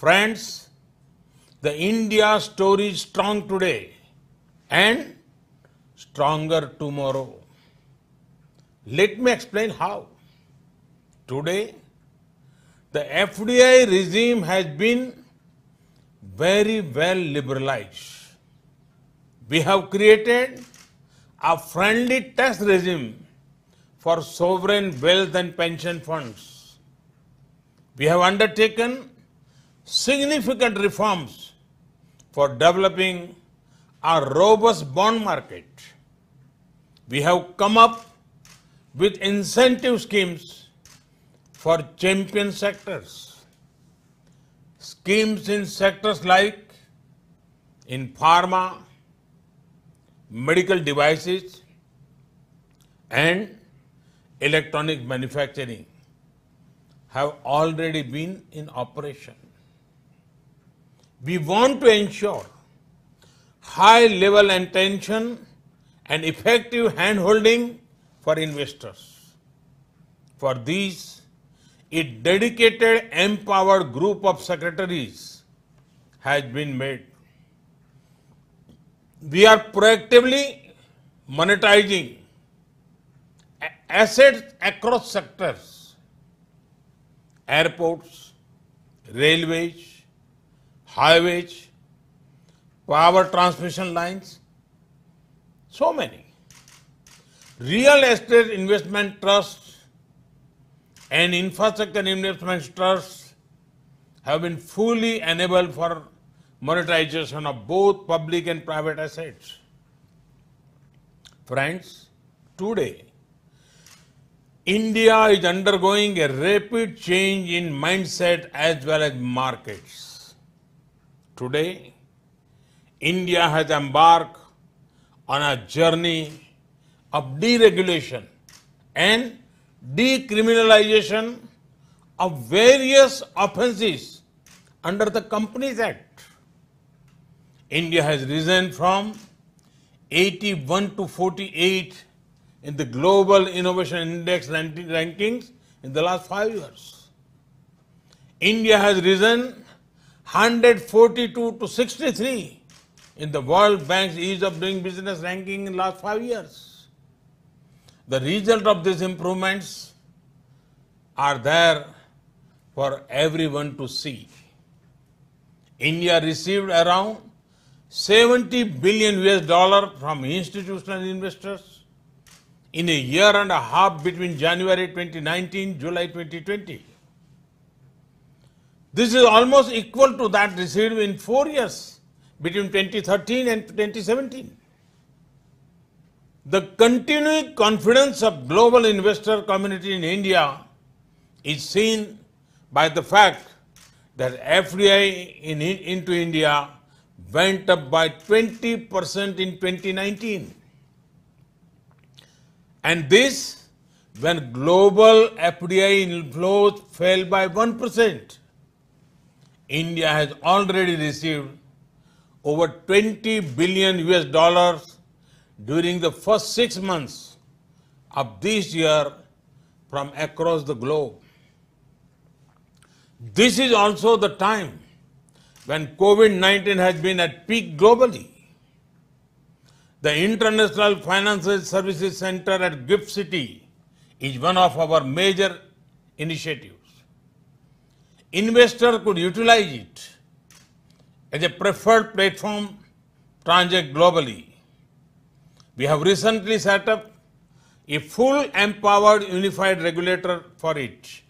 Friends, the India story is strong today and stronger tomorrow. Let me explain how. Today, the FDI regime has been very well liberalized. We have created a friendly tax regime for sovereign wealth and pension funds. We have undertaken significant reforms for developing a robust bond market. We have come up with incentive schemes for champion sectors. Schemes in sectors like in pharma, medical devices and electronic manufacturing have already been in operation we want to ensure high level attention and effective handholding for investors. For these, a dedicated empowered group of secretaries has been made. We are proactively monetizing assets across sectors, airports, railways, highways, power transmission lines, so many. Real estate investment trusts and infrastructure investment trusts have been fully enabled for monetization of both public and private assets. Friends, today, India is undergoing a rapid change in mindset as well as markets. Today, India has embarked on a journey of deregulation and decriminalization of various offences under the Companies Act. India has risen from 81 to 48 in the Global Innovation Index rankings in the last five years. India has risen 142 to 63 in the World Bank's ease of doing business ranking in last five years. The result of these improvements are there for everyone to see. India received around 70 billion US dollar from institutional investors in a year and a half between January 2019 July 2020 this is almost equal to that received in four years between 2013 and 2017. The continuing confidence of global investor community in India is seen by the fact that FDI in, into India went up by 20% in 2019. And this when global FDI inflows fell by 1%. India has already received over 20 billion US dollars during the first six months of this year from across the globe. This is also the time when COVID-19 has been at peak globally. The International Financial Services Center at GIFT City is one of our major initiatives investor could utilize it as a preferred platform transact globally. We have recently set up a full empowered unified regulator for it.